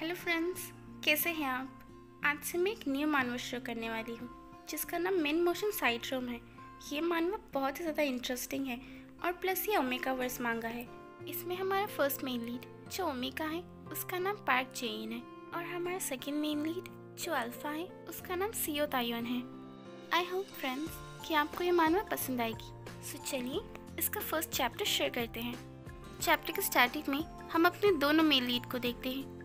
Hello friends कैसे हैं आप आज से मैं एक न्यू मानव शो करने वाली हूँ जिसका नाम मेन मोशन साइड्रोम है ये मानवा बहुत ही ज़्यादा इंटरेस्टिंग है और प्लस ये ओमेका वर्स मांगा है इसमें हमारा फर्स्ट मेन लीड जो ओमेका है उसका नाम पार्क जेइन है और हमारा सेकेंड मेन लीड जो अल्फ़ा है उसका नाम सीओ तायन है आई होप फ्रेंड्स कि आपको ये मानवा पसंद आएगी सो चलिए इसका फर्स्ट चैप्टर शेयर करते हैं चैप्टर के स्टार्टिंग में हम अपने दोनों मेन लीड को देखते हैं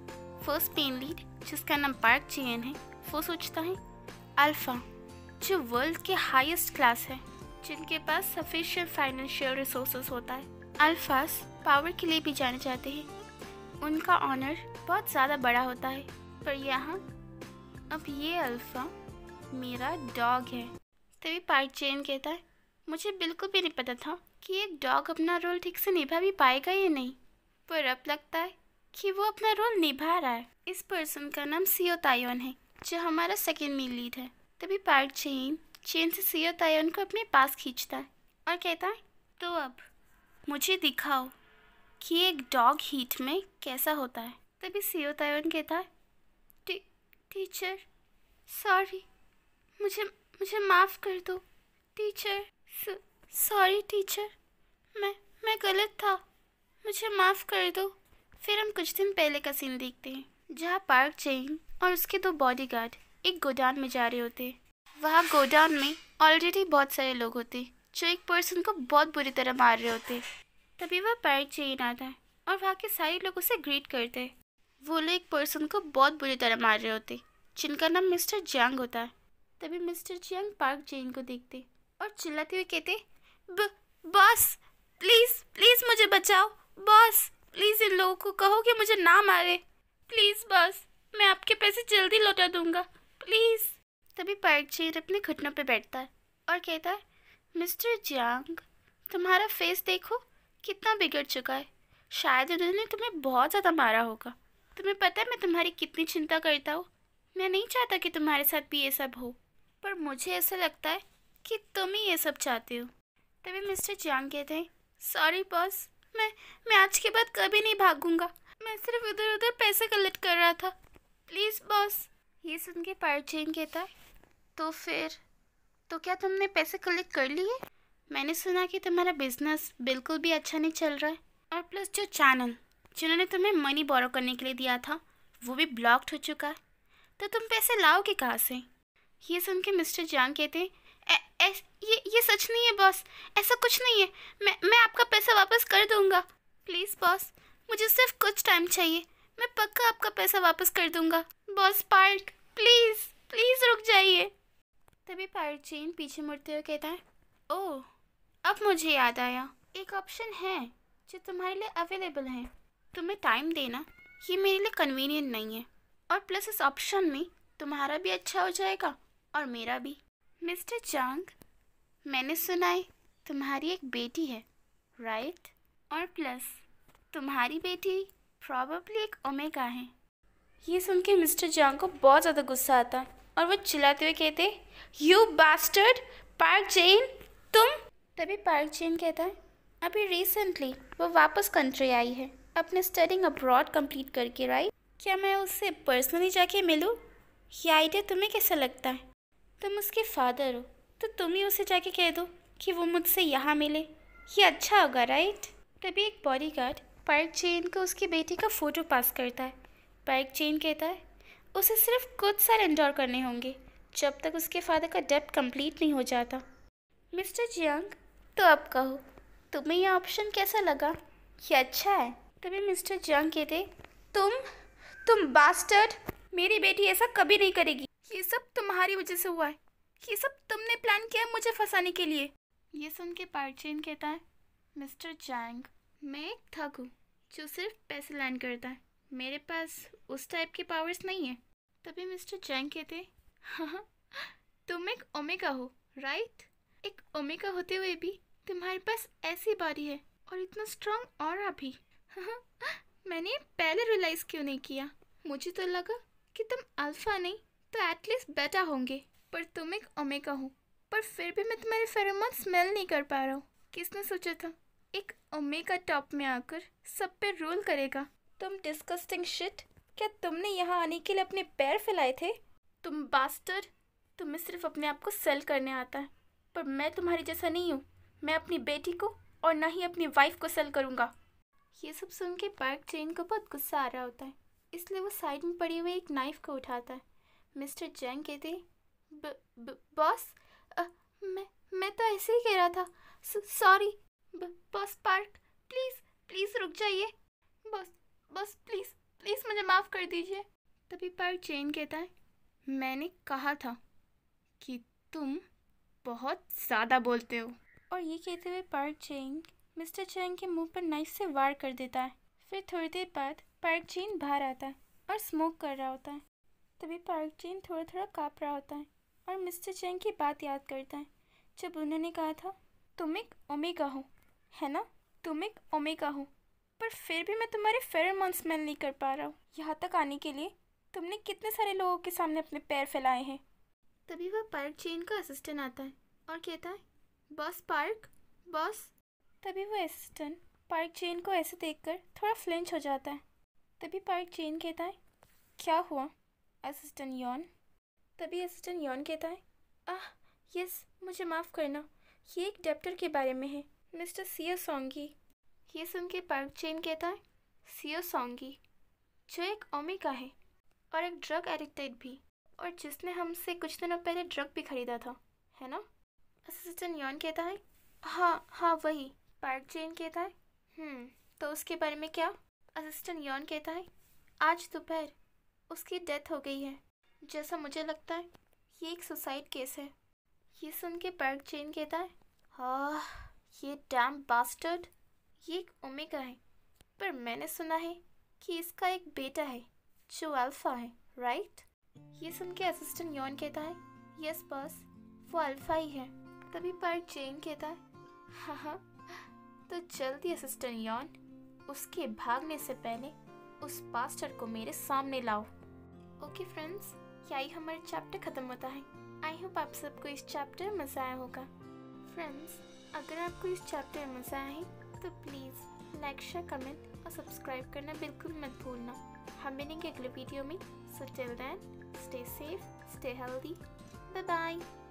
फर्स्ट पेन लीड जिसका नाम पार्क चेन है वो सोचता है अल्फ़ा जो वर्ल्ड के हाईएस्ट क्लास है जिनके पास सफिशियंट फाइनेंशियल रिसोर्स होता है अल्फास पावर के लिए भी जाने जाते हैं उनका ऑनर बहुत ज़्यादा बड़ा होता है पर यहाँ अब ये अल्फ़ा मेरा डॉग है तभी पार्क चेन कहता है मुझे बिल्कुल भी नहीं पता था कि एक डॉग अपना रोल ठीक से निभा भी पाएगा या नहीं पर अब लगता है कि वो अपना रोल निभा रहा है इस पर्सन का नाम सीओ तायोन है जो हमारा सेकेंड मेन लीड है तभी पार्ट चेन चेन से सीओ तायोन को अपने पास खींचता है और कहता है तो अब मुझे दिखाओ कि एक डॉग हीट में कैसा होता है तभी सीओ तायोन कहता है टी, टीचर सॉरी मुझे मुझे माफ़ कर दो टीचर सॉरी टीचर मैं मैं गलत था मुझे माफ़ कर दो फिर हम कुछ दिन पहले का सीन देखते हैं जहाँ पार्क चेन और उसके दो बॉडीगार्ड एक गोडाउन में जा रहे होते वहाँ गोडाउन में ऑलरेडी बहुत सारे लोग होते जो एक पर्सन को बहुत बुरी तरह मार रहे होते तभी वह पार्क चेन आता है और वहाँ के सारे लोग उसे ग्रीट करते वो लोग एक पर्सन को बहुत बुरी तरह मार रहे होते जिनका नाम मिस्टर जियांग होता है तभी मिस्टर जियांग पार्क चेन को देखते और चिल्लाते हुए कहते बॉस प्लीज़ प्लीज़ मुझे बचाओ बॉस प्लीज़ इन लोगों को कहो कि मुझे ना मारे प्लीज़ बस मैं आपके पैसे जल्दी लौटा दूंगा प्लीज़ तभी पार्क चेयर अपने घुटनों पर बैठता है और कहता है मिस्टर जियांग तुम्हारा फेस देखो कितना बिगड़ चुका है शायद उन्होंने तुम्हें बहुत ज़्यादा मारा होगा तुम्हें पता है मैं तुम्हारी कितनी चिंता करता हूँ मैं नहीं चाहता कि तुम्हारे साथ भी ये सब हो पर मुझे ऐसा लगता है कि तुम ही ये सब चाहते हो तभी मिस्टर जियांग कहते हैं सॉरी बॉस मैं मैं आज के बाद कभी नहीं भागूंगा मैं सिर्फ इधर उधर पैसे कलेक्ट कर रहा था प्लीज़ बॉस ये सुन के पारचैन कहता है तो फिर तो क्या तुमने पैसे कलेक्ट कर लिए मैंने सुना कि तुम्हारा बिजनेस बिल्कुल भी अच्छा नहीं चल रहा है और प्लस जो चैनल जिन्होंने तुम्हें मनी बोरो करने के लिए दिया था वो भी ब्लॉक्ड हो चुका है तो तुम पैसे लाओगे कहाँ से ये सुन के मिस्टर जांग कहते हैं ये ये सच नहीं है बॉस ऐसा कुछ नहीं है मैं मैं आपका पैसा वापस कर दूंगा प्लीज़ बॉस मुझे सिर्फ कुछ टाइम चाहिए मैं पक्का आपका पैसा वापस कर दूंगा बॉस पार्क प्लीज़ प्लीज़ रुक जाइए तभी पार्क चेन पीछे मुड़ते हुए कहता है ओह अब मुझे याद आया एक ऑप्शन है जो तुम्हारे लिए अवेलेबल है तुम्हें टाइम देना ये मेरे लिए कन्वीनियंट नहीं है और प्लस इस ऑप्शन में तुम्हारा भी अच्छा हो जाएगा और मेरा भी मिस्टर चांग मैंने सुना है तुम्हारी एक बेटी है राइट right? और प्लस तुम्हारी बेटी प्रॉबली एक ओमेगा है ये सुन के मिस्टर जांग को बहुत ज़्यादा गुस्सा आता और वो चिल्लाते हुए कहते यू बास्टर्ड पार्क जेन तुम तभी पार्क जेन कहता है अभी रिसेंटली वो वापस कंट्री आई है अपने स्टडिंग अब्रॉड कंप्लीट करके राइट क्या मैं उससे पर्सनली जाके मिलूँ ये आइडिया तुम्हें कैसा लगता है तुम उसके फादर हो तो तुम ही उसे जाके कह दो कि वो मुझसे यहाँ मिले ये अच्छा होगा राइट तभी एक बॉडीगार्ड पार्क चेन को उसकी बेटी का फ़ोटो पास करता है पार्क चेन कहता है उसे सिर्फ कुछ साल इंडोर करने होंगे जब तक उसके फादर का डेप्ट कंप्लीट नहीं हो जाता मिस्टर जियांग तो अब कहो तुम्हें यह ऑप्शन कैसा लगा ये अच्छा है तभी मिस्टर जियांग कहते तुम तुम बास्टर्ड मेरी बेटी ऐसा कभी नहीं करेगी ये सब तुम्हारी वजह से हुआ है ये सब तुमने प्लान किया है मुझे फंसाने के लिए ये सुन के पार्चेन कहता है मिस्टर चैंग मैं एक ठग हूँ जो सिर्फ पैसे लैंड करता है मेरे पास उस टाइप के पावर्स नहीं है तभी मिस्टर चैंग कहते हाँ तुम एक ओमेगा हो राइट एक ओमेगा होते हुए भी तुम्हारे पास ऐसी बारी है और इतना स्ट्रांग और भी हाँ, मैंने पहले रियलाइज़ क्यों नहीं किया मुझे तो लगा कि तुम अल्फा नहीं तो एटलीस्ट बेटा होंगे पर तुम एक ओमेगा हो पर फिर भी मैं तुम्हारे फेरोमोन स्मेल नहीं कर पा रहा हूँ किसने सोचा था एक ओमेगा टॉप में आकर सब पे रोल करेगा तुम डिस्कस्टिंग शिट क्या तुमने यहाँ आने के लिए अपने पैर फैलाए थे तुम बास्टर तुम्हें सिर्फ अपने आप को सेल करने आता है पर मैं तुम्हारी जैसा नहीं हूँ मैं अपनी बेटी को और ना ही अपनी वाइफ को सेल करूँगा ये सब सुन के पार्क चेन को बहुत गुस्सा आ रहा होता है इसलिए वो साइड में पड़ी हुई एक नाइफ़ को उठाता है मिस्टर जैन कहते बॉस मैं मैं तो ऐसे ही कह रहा था sorry boss Park please please रुक जाइए बॉस बॉस प्लीज़ प्लीज़ मुझे माफ़ कर दीजिए तभी पार्क जैन कहता है मैंने कहा था कि तुम बहुत ज़्यादा बोलते हो और ये कहते हुए पार्क चेंग मिस्टर चेंग के मुंह पर नाइफ से वार कर देता है फिर थोड़ी देर बाद पार्क चेंग बाहर आता है और स्मोक कर रहा होता है तभी पार्क चैन थोड़ा थोड़ा काँप रहा होता है और मिस्टर चेंग की बात याद करता है जब उन्होंने कहा था तुम एक ओमेगा हो है ना तुम एक ओमेगा हो पर फिर भी मैं तुम्हारे फेर मैन नहीं कर पा रहा हूँ यहाँ तक आने के लिए तुमने कितने सारे लोगों के सामने अपने पैर फैलाए हैं तभी वह पार्क चेन का असिस्टेंट आता है और कहता है बस पार्क बस तभी वह असिस्टेंट पार्क चेन को ऐसे देखकर थोड़ा फ्लिंच हो जाता है तभी पार्क चेन कहता है क्या हुआ असिस्टेंट यौन तभी असिस्टेंट यौन कहता है आह यस मुझे माफ़ करना ये एक डेप्टर के बारे में है मिस्टर सीओ सोंगी ये सुन के पार्क चेन कहता है सीओ सोंगी जो एक ओमिका है और एक ड्रग एडिक्टेड भी और जिसने हमसे कुछ दिनों पहले ड्रग भी खरीदा था है ना असिस्टेंट यौन कहता है हाँ हाँ वही पार्क चेन कहता है हम्म, तो उसके बारे में क्या असिस्टेंट यौन कहता है आज दोपहर उसकी डेथ हो गई है जैसा मुझे लगता है ये एक सुसाइड केस है ये सुन के पैर चेन कहता है हा ये डैम बास्टर्ड ये एक ओमेगा है पर मैंने सुना है कि इसका एक बेटा है जो अल्फा है राइट ये सुन के असिस्टेंट यौन कहता है यस बॉस वो अल्फा ही है तभी पार्ट चेन कहता है हाँ हाँ तो जल्दी असिस्टेंट यौन उसके भागने से पहले उस पास्टर को मेरे सामने लाओ ओके फ्रेंड्स यही हमारा चैप्टर ख़त्म होता है आई होप आप सबको इस चैप्टर में मज़ा आया होगा फ्रेंड्स अगर आपको इस चैप्टर में मज़ा आया है तो प्लीज़ लाइक शेयर कमेंट और सब्सक्राइब करना बिल्कुल मत भूलना हम मिलेंगे अगले वीडियो में so till then stay safe stay healthy bye bye